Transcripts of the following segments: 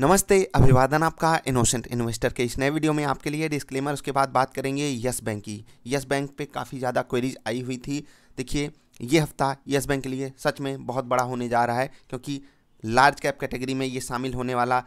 नमस्ते अभिवादन आपका इनोसेंट इन्वेस्टर के इस नए वीडियो में आपके लिए डिस्क्लेमर उसके बाद बात करेंगे यस बैंक की यस बैंक पे काफ़ी ज़्यादा क्वेरीज आई हुई थी देखिए ये हफ्ता यस बैंक के लिए सच में बहुत बड़ा होने जा रहा है क्योंकि लार्ज कैप कैटेगरी में ये शामिल होने वाला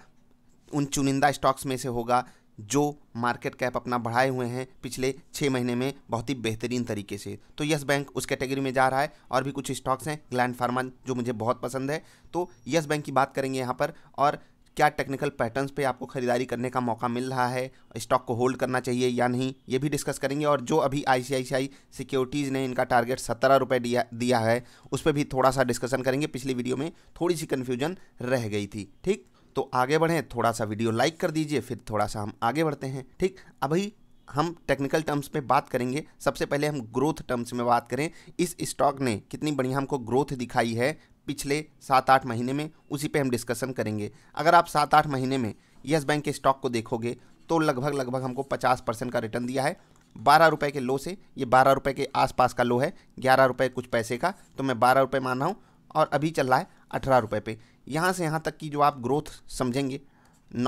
उन चुनिंदा स्टॉक्स में से होगा जो मार्केट कैप अपना बढ़ाए हुए हैं पिछले छः महीने में बहुत ही बेहतरीन तरीके से तो यस बैंक उस कैटेगरी में जा रहा है और भी कुछ स्टॉक्स हैं ग्लैंड फार्मा जो मुझे बहुत पसंद है तो यस बैंक की बात करेंगे यहाँ पर और क्या टेक्निकल पैटर्न्स पे आपको खरीदारी करने का मौका मिल रहा है स्टॉक को होल्ड करना चाहिए या नहीं ये भी डिस्कस करेंगे और जो अभी आईसीआईसीआई सिक्योरिटीज़ ने इनका टारगेट सत्रह रुपये दिया दिया है उस पर भी थोड़ा सा डिस्कशन करेंगे पिछली वीडियो में थोड़ी सी कन्फ्यूजन रह गई थी ठीक तो आगे बढ़ें थोड़ा सा वीडियो लाइक कर दीजिए फिर थोड़ा सा हम आगे बढ़ते हैं ठीक अभी हम टेक्निकल टर्म्स में बात करेंगे सबसे पहले हम ग्रोथ टर्म्स में बात करें इस स्टॉक ने कितनी बढ़िया हमको ग्रोथ दिखाई है पिछले सात आठ महीने में उसी पे हम डिस्कशन करेंगे अगर आप सात आठ महीने में येस बैंक के स्टॉक को देखोगे तो लगभग लगभग हमको पचास परसेंट का रिटर्न दिया है बारह रुपये के लो से ये बारह रुपये के आसपास का लो है ग्यारह रुपये कुछ पैसे का तो मैं बारह रुपये मान रहा हूँ और अभी चल रहा है अठारह रुपये पे यहाँ से यहाँ तक की जो आप ग्रोथ समझेंगे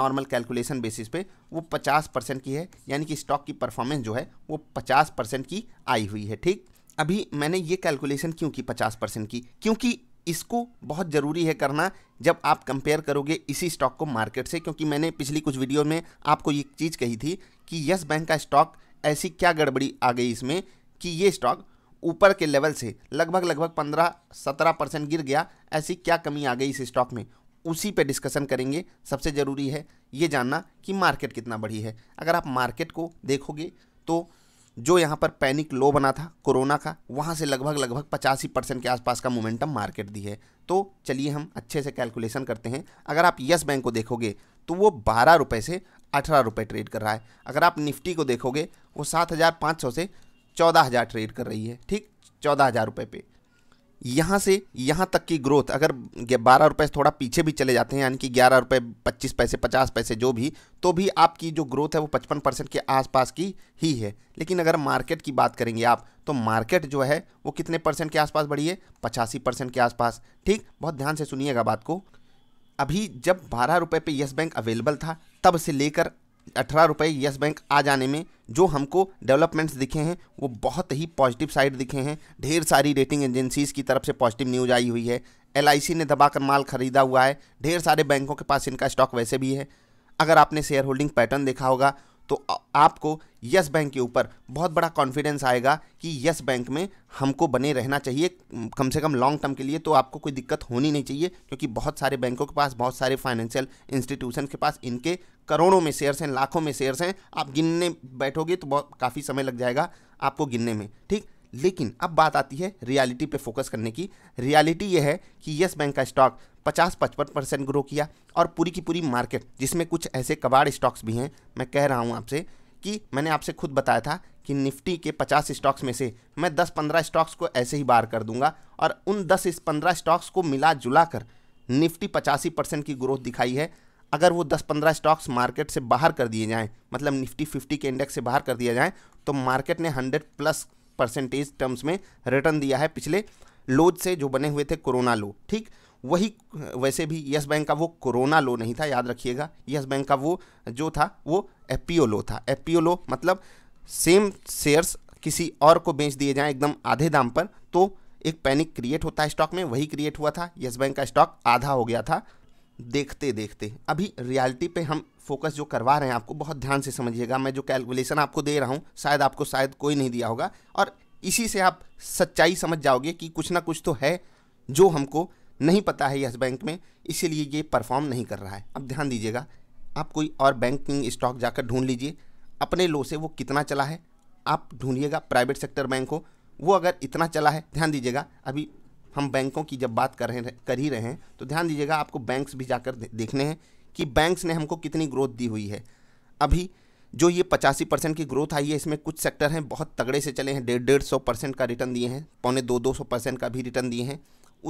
नॉर्मल कैलकुलेशन बेसिस पे वो पचास परसेंट की है यानी कि स्टॉक की परफॉर्मेंस जो है वो पचास परसेंट की आई हुई है ठीक अभी मैंने ये कैलकुलेशन क्यों की पचास परसेंट की क्योंकि इसको बहुत ज़रूरी है करना जब आप कंपेयर करोगे इसी स्टॉक को मार्केट से क्योंकि मैंने पिछली कुछ वीडियो में आपको ये चीज़ कही थी कि यस बैंक का स्टॉक ऐसी क्या गड़बड़ी आ गई इसमें कि ये स्टॉक ऊपर के लेवल से लगभग लगभग पंद्रह सत्रह परसेंट गिर गया ऐसी क्या कमी आ गई इस स्टॉक में उसी पे डिस्कशन करेंगे सबसे ज़रूरी है ये जानना कि मार्केट कितना बढ़ी है अगर आप मार्केट को देखोगे तो जो यहाँ पर पैनिक लो बना था कोरोना का वहाँ से लगभग लगभग पचासी परसेंट के आसपास का मोमेंटम मार्केट दी है तो चलिए हम अच्छे से कैलकुलेशन करते हैं अगर आप यस बैंक को देखोगे तो वो बारह रुपये से अठारह रुपये ट्रेड कर रहा है अगर आप निफ्टी को देखोगे वो सात हज़ार पाँच सौ से चौदह हज़ार ट्रेड कर रही है ठीक चौदह हज़ार रुपये पे यहाँ से यहाँ तक की ग्रोथ अगर बारह रुपये से थोड़ा पीछे भी चले जाते हैं यानी कि ग्यारह रुपये पच्चीस पैसे पचास पैसे जो भी तो भी आपकी जो ग्रोथ है वो पचपन परसेंट के आसपास की ही है लेकिन अगर मार्केट की बात करेंगे आप तो मार्केट जो है वो कितने परसेंट के आसपास बढ़ी है पचासी परसेंट के आसपास ठीक बहुत ध्यान से सुनिएगा बात को अभी जब बारह रुपये पे येस बैंक अवेलेबल था तब से लेकर अठारह रुपये यस बैंक आ जाने में जो हमको डेवलपमेंट्स दिखे हैं वो बहुत ही पॉजिटिव साइड दिखे हैं ढेर सारी रेटिंग एजेंसीज़ की तरफ से पॉजिटिव न्यूज आई हुई है एल ने दबा कर माल खरीदा हुआ है ढेर सारे बैंकों के पास इनका स्टॉक वैसे भी है अगर आपने शेयर होल्डिंग पैटर्न देखा होगा तो आपको यस बैंक के ऊपर बहुत बड़ा कॉन्फिडेंस आएगा कि यस बैंक में हमको बने रहना चाहिए कम से कम लॉन्ग टर्म के लिए तो आपको कोई दिक्कत होनी नहीं चाहिए क्योंकि बहुत सारे बैंकों के पास बहुत सारे फाइनेंशियल इंस्टीट्यूशन के पास इनके करोड़ों में शेयर्स हैं लाखों में शेयर्स हैं आप गिनने बैठोगे तो बहुत काफ़ी समय लग जाएगा आपको गिनने में ठीक लेकिन अब बात आती है रियलिटी पे फोकस करने की रियलिटी ये है कि यस बैंक का स्टॉक 50-55 परसेंट ग्रो किया और पूरी की पूरी मार्केट जिसमें कुछ ऐसे कबाड़ स्टॉक्स भी हैं मैं कह रहा हूँ आपसे कि मैंने आपसे खुद बताया था कि निफ्टी के 50 स्टॉक्स में से मैं 10-15 स्टॉक्स को ऐसे ही बार कर दूंगा और उन 10-15 स्टॉक्स को मिला जुला कर निफ्टी पचासी परसेंट की ग्रोथ दिखाई है अगर वो 10-15 स्टॉक्स मार्केट से बाहर कर दिए जाएँ मतलब निफ्टी फिफ्टी के इंडेक्स से बाहर कर दिया जाए तो मार्केट ने हंड्रेड प्लस परसेंटेज टर्म्स में रिटर्न दिया है पिछले लोज से जो बने हुए थे कोरोना लो ठीक वही वैसे भी यस बैंक का वो कोरोना लो नहीं था याद रखिएगा यस बैंक का वो जो था वो एफ लो था एफ लो मतलब सेम शेयर्स किसी और को बेच दिए जाएं एकदम आधे दाम पर तो एक पैनिक क्रिएट होता है स्टॉक में वही क्रिएट हुआ था यस बैंक का स्टॉक आधा हो गया था देखते देखते अभी रियलिटी पे हम फोकस जो करवा रहे हैं आपको बहुत ध्यान से समझिएगा मैं जो कैलकुलेशन आपको दे रहा हूँ शायद आपको शायद कोई नहीं दिया होगा और इसी से आप सच्चाई समझ जाओगे कि कुछ ना कुछ तो है जो हमको नहीं पता है यस बैंक में इसीलिए ये परफॉर्म नहीं कर रहा है अब ध्यान दीजिएगा आप कोई और बैंकिंग स्टॉक जाकर ढूंढ लीजिए अपने लो से वो कितना चला है आप ढूंढिएगा प्राइवेट सेक्टर बैंक को वो अगर इतना चला है ध्यान दीजिएगा अभी हम बैंकों की जब बात कर रहे कर ही रहे हैं तो ध्यान दीजिएगा आपको बैंक्स भी जाकर देखने हैं कि बैंक्स ने हमको कितनी ग्रोथ दी हुई है अभी जो ये पचासी परसेंट की ग्रोथ आई है इसमें कुछ सेक्टर हैं बहुत तगड़े से चले हैं डेढ़ डेढ़ सौ परसेंट का रिटर्न दिए हैं पौने दो दो सौ परसेंट का भी रिटर्न दिए हैं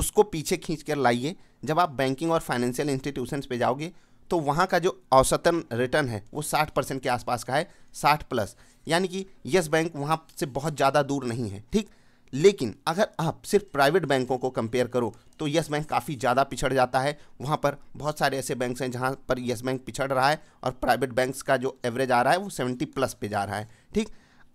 उसको पीछे खींच कर लाइए जब आप बैंकिंग और फाइनेंशियल इंस्टीट्यूशंस पे जाओगे तो वहाँ का जो औसतन रिटर्न है वो साठ परसेंट के आसपास का है साठ प्लस यानी कि येस बैंक वहाँ से बहुत ज़्यादा दूर नहीं है ठीक लेकिन अगर आप सिर्फ प्राइवेट बैंकों को कंपेयर करो तो यस बैंक काफ़ी ज़्यादा पिछड़ जाता है वहाँ पर बहुत सारे ऐसे बैंक्स हैं जहाँ पर यस बैंक पिछड़ रहा है और प्राइवेट बैंक्स का जो एवरेज आ रहा है वो सेवेंटी प्लस पे जा रहा है ठीक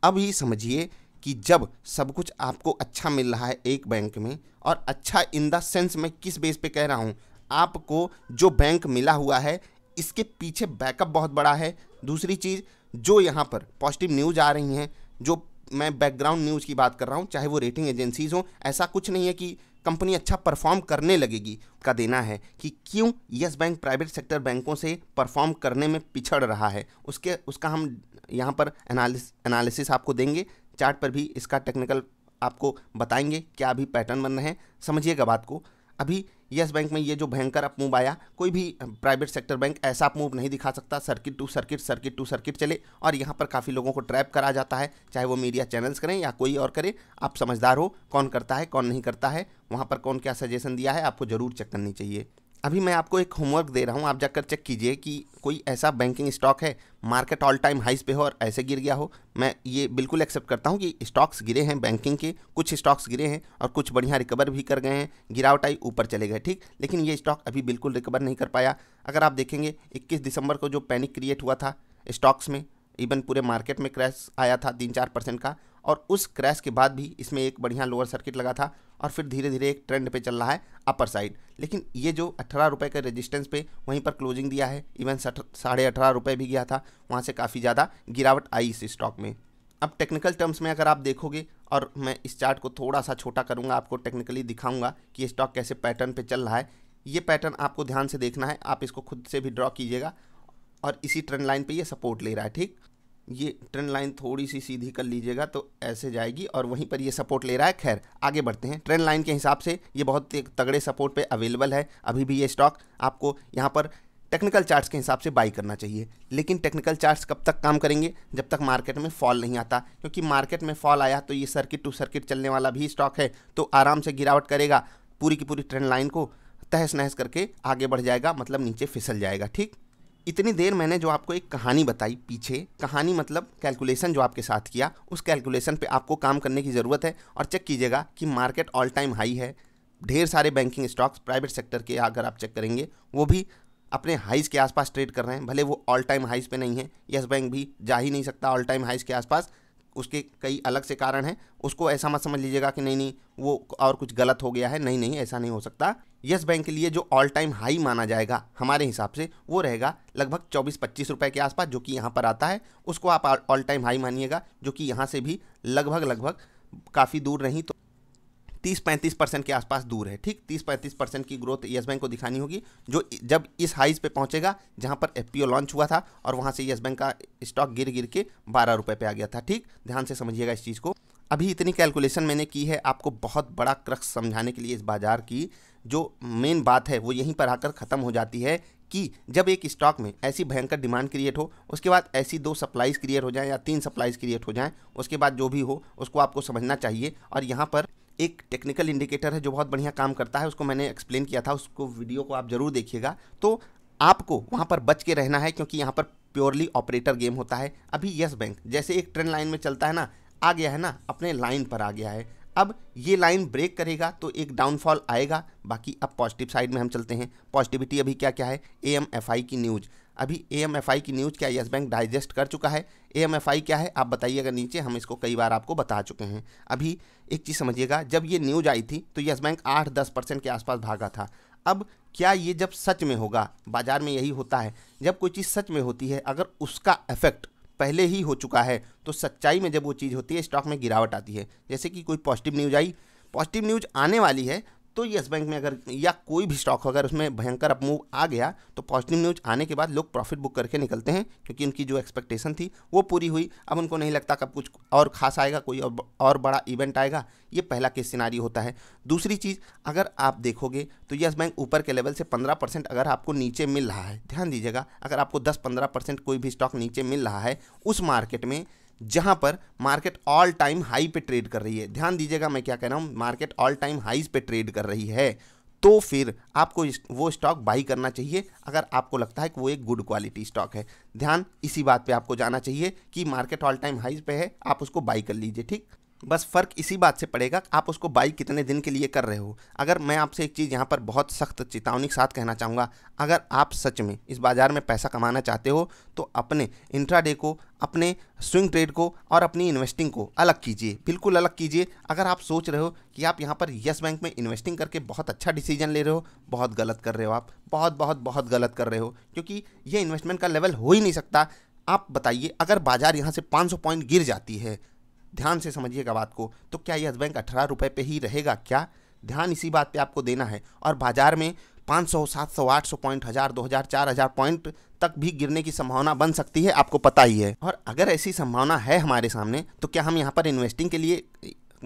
अब ये समझिए कि जब सब कुछ आपको अच्छा मिल रहा है एक बैंक में और अच्छा इन द सेंस मैं किस बेस पे कह रहा हूँ आपको जो बैंक मिला हुआ है इसके पीछे बैकअप बहुत बड़ा है दूसरी चीज़ जो यहाँ पर पॉजिटिव न्यूज़ आ रही हैं जो मैं बैकग्राउंड न्यूज़ की बात कर रहा हूँ चाहे वो रेटिंग एजेंसीज़ हो ऐसा कुछ नहीं है कि कंपनी अच्छा परफॉर्म करने लगेगी का देना है कि क्यों यस बैंक प्राइवेट सेक्टर बैंकों से परफॉर्म करने में पिछड़ रहा है उसके उसका हम यहाँ पर एनालिसिस आपको देंगे चार्ट पर भी इसका टेक्निकल आपको बताएंगे क्या अभी पैटर्न बन रहे हैं समझिएगा बात को अभी यस बैंक में ये जो भयंकर अप मूव आया कोई भी प्राइवेट सेक्टर बैंक ऐसा मूव नहीं दिखा सकता circuit to circuit circuit to circuit चले और यहाँ पर काफ़ी लोगों को ट्रैप करा जाता है चाहे वो मीडिया चैनल्स करें या कोई और करे आप समझदार हो कौन करता है कौन नहीं करता है वहाँ पर कौन क्या सजेशन दिया है आपको ज़रूर चेक करनी चाहिए अभी मैं आपको एक होमवर्क दे रहा हूँ आप जाकर चेक कीजिए कि कोई ऐसा बैंकिंग स्टॉक है मार्केट ऑल टाइम हाइस पे हो और ऐसे गिर गया हो मैं ये बिल्कुल एक्सेप्ट करता हूँ कि स्टॉक्स गिरे हैं बैंकिंग के कुछ स्टॉक्स गिरे हैं और कुछ बढ़िया रिकवर भी कर गए हैं गिरावट आई ऊपर चले गए ठीक लेकिन ये स्टॉक अभी बिल्कुल रिकवर नहीं कर पाया अगर आप देखेंगे इक्कीस दिसंबर को जो पैनिक क्रिएट हुआ था स्टॉक्स में इवन पूरे मार्केट में क्रैश आया था तीन चार परसेंट का और उस क्रैश के बाद भी इसमें एक बढ़िया लोअर सर्किट लगा था और फिर धीरे धीरे एक ट्रेंड पे चल रहा है अपर साइड लेकिन ये जो अट्ठारह रुपये के रेजिस्टेंस पे वहीं पर क्लोजिंग दिया है इवन साढ़े अठारह रुपये भी गया था वहाँ से काफ़ी ज़्यादा गिरावट आई इस स्टॉक में अब टेक्निकल टर्म्स में अगर आप देखोगे और मैं इस चार्ट को थोड़ा सा छोटा करूँगा आपको टेक्निकली दिखाऊँगा कि ये स्टॉक कैसे पैटर्न पर चल रहा है ये पैटर्न आपको ध्यान से देखना है आप इसको खुद से भी ड्रॉ कीजिएगा और इसी ट्रेंड लाइन पे ये सपोर्ट ले रहा है ठीक ये ट्रेंड लाइन थोड़ी सी सीधी कर लीजिएगा तो ऐसे जाएगी और वहीं पर ये सपोर्ट ले रहा है खैर आगे बढ़ते हैं ट्रेंड लाइन के हिसाब से ये बहुत तगड़े सपोर्ट पे अवेलेबल है अभी भी ये स्टॉक आपको यहाँ पर टेक्निकल चार्ट्स के हिसाब से बाई करना चाहिए लेकिन टेक्निकल चार्ट्स कब तक काम करेंगे जब तक मार्केट में फॉल नहीं आता क्योंकि मार्केट में फॉल आया तो ये सर्किट टू सर्किट चलने वाला भी स्टॉक है तो आराम से गिरावट करेगा पूरी की पूरी ट्रेंड लाइन को तहस नहस करके आगे बढ़ जाएगा मतलब नीचे फिसल जाएगा ठीक इतनी देर मैंने जो आपको एक कहानी बताई पीछे कहानी मतलब कैलकुलेशन जो आपके साथ किया उस कैलकुलेशन पे आपको काम करने की ज़रूरत है और चेक कीजिएगा कि मार्केट ऑल टाइम हाई है ढेर सारे बैंकिंग स्टॉक्स प्राइवेट सेक्टर के अगर आप चेक करेंगे वो भी अपने हाइज़ के आसपास ट्रेड कर रहे हैं भले वो ऑल टाइम हाइज़ पे नहीं है येस बैंक भी जा ही नहीं सकता ऑल टाइम हाइज़ के आसपास उसके कई अलग से कारण हैं उसको ऐसा मत समझ लीजिएगा कि नहीं नहीं वो और कुछ गलत हो गया है नहीं नहीं ऐसा नहीं हो सकता येस बैंक के लिए जो ऑल टाइम हाई माना जाएगा हमारे हिसाब से वो रहेगा लगभग चौबीस पच्चीस रुपए के आसपास जो कि यहाँ पर आता है उसको आप ऑल टाइम हाई मानिएगा जो कि यहाँ से भी लगभग लगभग काफ़ी दूर नहीं तो तीस पैंतीस परसेंट के आसपास दूर है ठीक तीस पैंतीस परसेंट की ग्रोथ येस बैंक को दिखानी होगी जो जब इस हाइज पे पहुंचेगा जहां पर एफ लॉन्च हुआ था और वहां से येस बैंक का स्टॉक गिर गिर के बारह रुपये पे आ गया था ठीक ध्यान से समझिएगा इस चीज़ को अभी इतनी कैलकुलेशन मैंने की है आपको बहुत बड़ा क्रक्स समझाने के लिए इस बाजार की जो मेन बात है वो यहीं पर आकर ख़त्म हो जाती है कि जब एक स्टॉक में ऐसी भयंकर डिमांड क्रिएट हो उसके बाद ऐसी दो सप्लाईज क्रिएट हो जाएं या तीन सप्लाईज क्रिएट हो जाएं उसके बाद जो भी हो उसको आपको समझना चाहिए और यहाँ पर एक टेक्निकल इंडिकेटर है जो बहुत बढ़िया काम करता है उसको मैंने एक्सप्लेन किया था उसको वीडियो को आप ज़रूर देखिएगा तो आपको वहाँ पर बच के रहना है क्योंकि यहाँ पर प्योरली ऑपरेटर गेम होता है अभी यस बैंक जैसे एक ट्रेन लाइन में चलता है ना आ गया है ना अपने लाइन पर आ गया है अब ये लाइन ब्रेक करेगा तो एक डाउनफॉल आएगा बाकी अब पॉजिटिव साइड में हम चलते हैं पॉजिटिविटी अभी क्या क्या है ए एम एफ आई की न्यूज़ अभी ए की न्यूज़ क्या यस बैंक डाइजेस्ट कर चुका है ए क्या है आप बताइएगा नीचे हम इसको कई बार आपको बता चुके हैं अभी एक चीज़ समझिएगा जब ये न्यूज आई थी तो यस बैंक आठ दस परसेंट के आसपास भागा था अब क्या ये जब सच में होगा बाजार में यही होता है जब कोई चीज़ सच में होती है अगर उसका इफेक्ट पहले ही हो चुका है तो सच्चाई में जब वो चीज़ होती है स्टॉक में गिरावट आती है जैसे कि कोई पॉजिटिव न्यूज आई पॉजिटिव न्यूज आने वाली है तो येस बैंक में अगर या कोई भी स्टॉक अगर उसमें भयंकर अपमूव आ गया तो पॉजिटिव न्यूज आने के बाद लोग प्रॉफिट बुक करके निकलते हैं क्योंकि उनकी जो एक्सपेक्टेशन थी वो पूरी हुई अब उनको नहीं लगता कब कुछ और खास आएगा कोई और, और बड़ा इवेंट आएगा ये पहला केस सिनारी होता है दूसरी चीज़ अगर आप देखोगे तो येस बैंक ऊपर के लेवल से पंद्रह परसेंट अगर आपको नीचे मिल रहा है ध्यान दीजिएगा अगर आपको दस पंद्रह परसेंट कोई भी स्टॉक नीचे मिल रहा है उस मार्केट में जहां पर मार्केट ऑल टाइम हाई पे ट्रेड कर रही है ध्यान दीजिएगा मैं क्या कह रहा हूं मार्केट ऑल टाइम हाईज पे ट्रेड कर रही है तो फिर आपको वो स्टॉक बाई करना चाहिए अगर आपको लगता है कि वो एक गुड क्वालिटी स्टॉक है ध्यान इसी बात पे आपको जाना चाहिए कि मार्केट ऑल टाइम हाईज पे है आप उसको बाई कर लीजिए ठीक बस फ़र्क इसी बात से पड़ेगा आप उसको बाई कितने दिन के लिए कर रहे हो अगर मैं आपसे एक चीज़ यहाँ पर बहुत सख्त चेतावनी के साथ कहना चाहूँगा अगर आप सच में इस बाज़ार में पैसा कमाना चाहते हो तो अपने इंट्राडे को अपने स्विंग ट्रेड को और अपनी इन्वेस्टिंग को अलग कीजिए बिल्कुल अलग कीजिए अगर आप सोच रहे हो कि आप यहाँ पर यस बैंक में इन्वेस्टिंग करके बहुत अच्छा डिसीजन ले रहे हो बहुत गलत कर रहे हो आप बहुत बहुत बहुत गलत कर रहे हो क्योंकि ये इन्वेस्टमेंट का लेवल हो ही नहीं सकता आप बताइए अगर बाज़ार यहाँ से 500 पॉइंट गिर जाती है ध्यान से समझिएगा बात को तो क्या यस बैंक अठारह रुपये पे ही रहेगा क्या ध्यान इसी बात पे आपको देना है और बाजार में 500, 700, 800 पॉइंट हज़ार दो हज़ार चार हज़ार पॉइंट तक भी गिरने की संभावना बन सकती है आपको पता ही है और अगर ऐसी संभावना है हमारे सामने तो क्या हम यहाँ पर इन्वेस्टिंग के लिए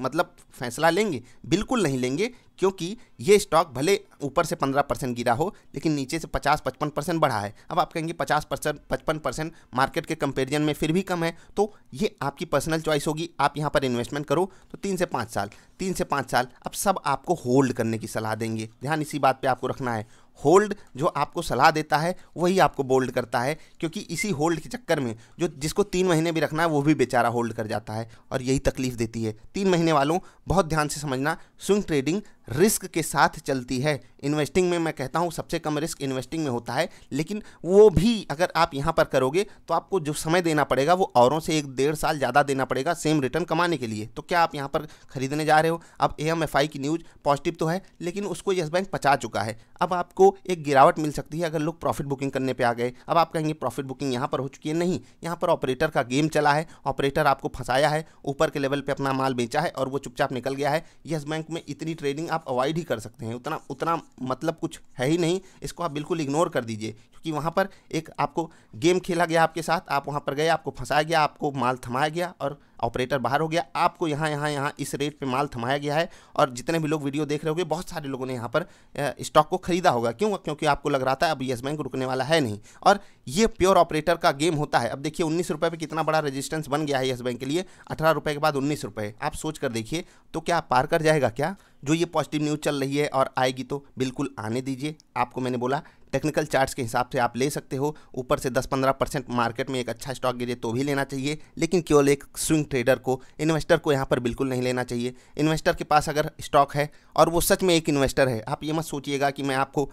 मतलब फैसला लेंगे बिल्कुल नहीं लेंगे क्योंकि ये स्टॉक भले ऊपर से 15 परसेंट गिरा हो लेकिन नीचे से 50-55 परसेंट बढ़ा है अब आप कहेंगे 50 परसेंट पचपन परसेंट मार्केट के कंपेरिजन में फिर भी कम है तो ये आपकी पर्सनल चॉइस होगी आप यहाँ पर इन्वेस्टमेंट करो तो तीन से पाँच साल तीन से पाँच साल अब सब आपको होल्ड करने की सलाह देंगे ध्यान इसी बात पर आपको रखना है होल्ड जो आपको सलाह देता है वही आपको बोल्ड करता है क्योंकि इसी होल्ड के चक्कर में जो जिसको तीन महीने भी रखना है वो भी बेचारा होल्ड कर जाता है और यही तकलीफ देती है तीन महीने वालों बहुत ध्यान से समझना स्विंग ट्रेडिंग रिस्क के साथ चलती है इन्वेस्टिंग में मैं कहता हूँ सबसे कम रिस्क इन्वेस्टिंग में होता है लेकिन वो भी अगर आप यहाँ पर करोगे तो आपको जो समय देना पड़ेगा वो औरों से एक डेढ़ साल ज़्यादा देना पड़ेगा सेम रिटर्न कमाने के लिए तो क्या आप यहाँ पर खरीदने जा रहे हो अब ए की न्यूज़ पॉजिटिव तो है लेकिन उसको येस बैंक पचा चुका है अब आपको एक गिरावट मिल सकती है अगर लोग प्रॉफिट बुकिंग करने पर आ गए अब आप कहेंगे प्रॉफिट बुकिंग यहाँ पर हो चुकी है नहीं यहाँ पर ऑपरेटर का गेम चला है ऑपरेटर आपको फंसाया है ऊपर के लेवल पर अपना माल बेचा है और वो चुपचाप निकल गया है येस बैंक में इतनी ट्रेडिंग आप आप अवॉइड ही कर सकते हैं उतना उतना मतलब कुछ है ही नहीं इसको आप बिल्कुल इग्नोर कर दीजिए क्योंकि वहाँ पर एक आपको गेम खेला गया आपके साथ आप वहाँ पर गए आपको फंसाया गया आपको माल थमाया गया और ऑपरेटर बाहर हो गया आपको यहाँ यहाँ यहाँ इस रेट पे माल थमाया गया है और जितने भी लोग वीडियो देख रहे होंगे बहुत सारे लोगों ने यहाँ पर स्टॉक को खरीदा होगा क्यों क्योंकि आपको लग रहा था अब येस बैंक रुकने वाला है नहीं और ये प्योर ऑपरेटर का गेम होता है अब देखिए उन्नीस रुपये पर कितना बड़ा रजिस्टेंस बन गया है येस बैंक के लिए अठारह रुपये के बाद उन्नीस रुपये आप सोच कर देखिए तो क्या पार कर जाएगा क्या जो ये पॉजिटिव न्यूज़ चल रही है और आएगी तो बिल्कुल आने दीजिए आपको मैंने बोला टेक्निकल चार्ट्स के हिसाब से आप ले सकते हो ऊपर से 10-15 परसेंट मार्केट में एक अच्छा स्टॉक गिरे तो भी लेना चाहिए लेकिन केवल एक स्विंग ट्रेडर को इन्वेस्टर को यहाँ पर बिल्कुल नहीं लेना चाहिए इन्वेस्टर के पास अगर स्टॉक है और वो सच में एक इन्वेस्टर है आप ये मत सोचिएगा कि मैं आपको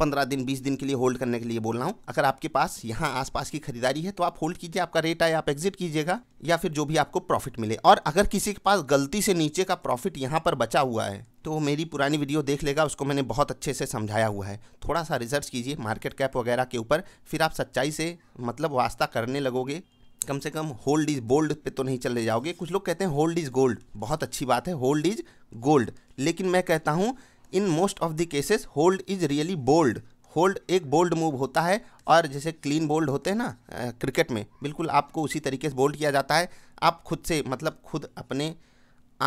पंद्रह दिन बीस दिन के लिए होल्ड करने के लिए बोल रहा हूँ अगर आपके पास यहाँ आसपास की खरीदारी है तो आप होल्ड कीजिए आपका रेट आए आप एग्जिट कीजिएगा या फिर जो भी आपको प्रॉफिट मिले और अगर किसी के पास गलती से नीचे का प्रॉफिट यहाँ पर बचा हुआ है तो मेरी पुरानी वीडियो देख लेगा उसको मैंने बहुत अच्छे से समझाया हुआ है थोड़ा सा रिसर्च कीजिए मार्केट कैप वगैरह के ऊपर फिर आप सच्चाई से मतलब वास्ता करने लगोगे कम से कम होल्ड इज़ बोल्ड पे तो नहीं चले जाओगे कुछ लोग कहते हैं होल्ड इज़ गोल्ड बहुत अच्छी बात है होल्ड इज़ गोल्ड लेकिन मैं कहता हूँ in most of the cases hold is really bold hold एक बोल्ड मूव होता है और जैसे क्लीन बोल्ड होते हैं ना क्रिकेट में बिल्कुल आपको उसी तरीके से बोल्ड किया जाता है आप खुद से मतलब खुद अपने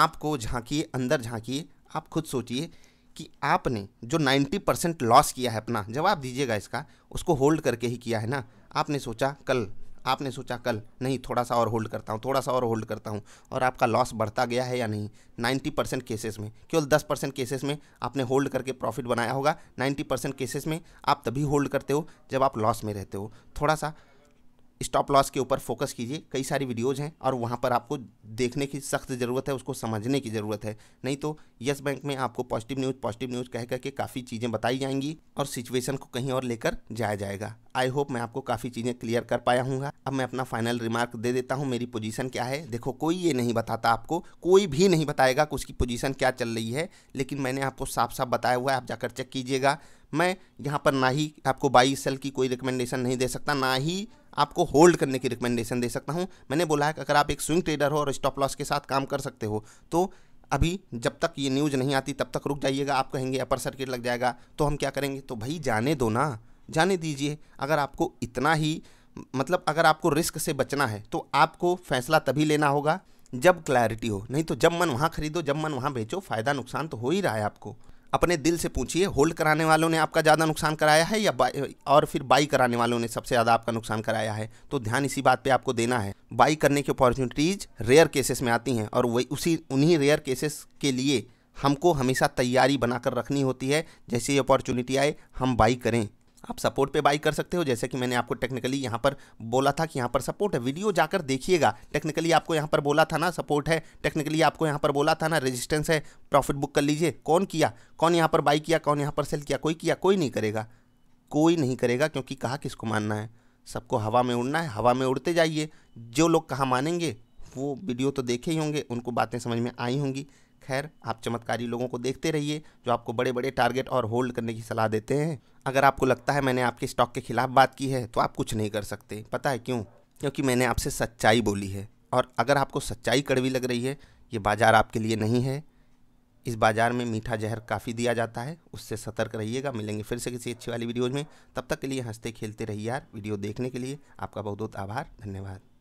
आप को झांकिए अंदर झांकिए आप खुद सोचिए कि आपने जो 90 परसेंट लॉस किया है अपना जवाब दीजिएगा इसका उसको होल्ड करके ही किया है ना आपने सोचा कल आपने सोचा कल नहीं थोड़ा सा और होल्ड करता हूँ थोड़ा सा और होल्ड करता हूँ और आपका लॉस बढ़ता गया है या नहीं 90 परसेंट केसेस में केवल 10 परसेंट केसेस में आपने होल्ड करके प्रॉफिट बनाया होगा 90 परसेंट केसेस में आप तभी होल्ड करते हो जब आप लॉस में रहते हो थोड़ा सा स्टॉप लॉस के ऊपर फोकस कीजिए कई सारी वीडियोज़ हैं और वहाँ पर आपको देखने की सख्त ज़रूरत है उसको समझने की ज़रूरत है नहीं तो यस बैंक में आपको पॉजिटिव न्यूज़ पॉजिटिव न्यूज़ कह करके काफ़ी चीज़ें बताई जाएंगी और सिचुएशन को कहीं और लेकर जाया जाएगा आई होप मैं आपको काफ़ी चीज़ें क्लियर कर पाया हूँ अब मैं अपना फाइनल रिमार्क दे देता हूँ मेरी पोजीशन क्या है देखो कोई ये नहीं बताता आपको कोई भी नहीं बताएगा कि उसकी पोजीशन क्या चल रही है लेकिन मैंने आपको साफ साफ बताया हुआ है आप जाकर चेक कीजिएगा मैं यहाँ पर ना ही आपको बाई सेल की कोई रिकमेंडेशन नहीं दे सकता ना ही आपको होल्ड करने की रिकमेंडेशन दे सकता हूँ मैंने बोला है कि अगर आप एक स्विंग ट्रेडर हो और स्टॉप लॉस के साथ काम कर सकते हो तो अभी जब तक ये न्यूज़ नहीं आती तब तक रुक जाइएगा आप कहेंगे अपर सर्किट लग जाएगा तो हम क्या करेंगे तो भाई जाने दो ना जाने दीजिए अगर आपको इतना ही मतलब अगर आपको रिस्क से बचना है तो आपको फैसला तभी लेना होगा जब क्लैरिटी हो नहीं तो जब मन वहाँ खरीदो जब मन वहाँ बेचो फ़ायदा नुकसान तो हो ही रहा है आपको अपने दिल से पूछिए होल्ड कराने वालों ने आपका ज़्यादा नुकसान कराया है या और फिर बाई कराने वालों ने सबसे ज़्यादा आपका नुकसान कराया है तो ध्यान इसी बात पे आपको देना है बाई करने की अपॉर्चुनिटीज़ रेयर केसेस में आती हैं और वही उसी उन्हीं रेयर केसेस के लिए हमको हमेशा तैयारी बनाकर रखनी होती है जैसे ये अपॉर्चुनिटी आए हम बाई करें आप सपोर्ट पे बाई कर सकते हो जैसे कि मैंने आपको टेक्निकली यहाँ पर बोला था कि यहाँ पर सपोर्ट है वीडियो जाकर देखिएगा टेक्निकली आपको यहाँ पर बोला था ना सपोर्ट है टेक्निकली आपको यहाँ पर बोला था ना रेजिस्टेंस है प्रॉफिट बुक कर लीजिए कौन किया कौन यहाँ पर बाई किया कौन यहाँ पर सेल किया कोई किया कोई नहीं करेगा कोई नहीं करेगा क्योंकि कहा किसको मानना है सबको हवा में उड़ना है हवा में उड़ते जाइए जो लोग कहाँ मानेंगे वो वीडियो तो देखे ही होंगे उनको बातें समझ में आई होंगी खैर आप चमत्कारी लोगों को देखते रहिए जो आपको बड़े बड़े टारगेट और होल्ड करने की सलाह देते हैं अगर आपको लगता है मैंने आपके स्टॉक के खिलाफ बात की है तो आप कुछ नहीं कर सकते पता है क्यों क्योंकि मैंने आपसे सच्चाई बोली है और अगर आपको सच्चाई कड़वी लग रही है ये बाज़ार आपके लिए नहीं है इस बाज़ार में मीठा जहर काफ़ी दिया जाता है उससे सतर्क रहिएगा मिलेंगे फिर से किसी अच्छी वाली वीडियोज़ में तब तक के लिए हंसते खेलते रहिए यार वीडियो देखने के लिए आपका बहुत बहुत आभार धन्यवाद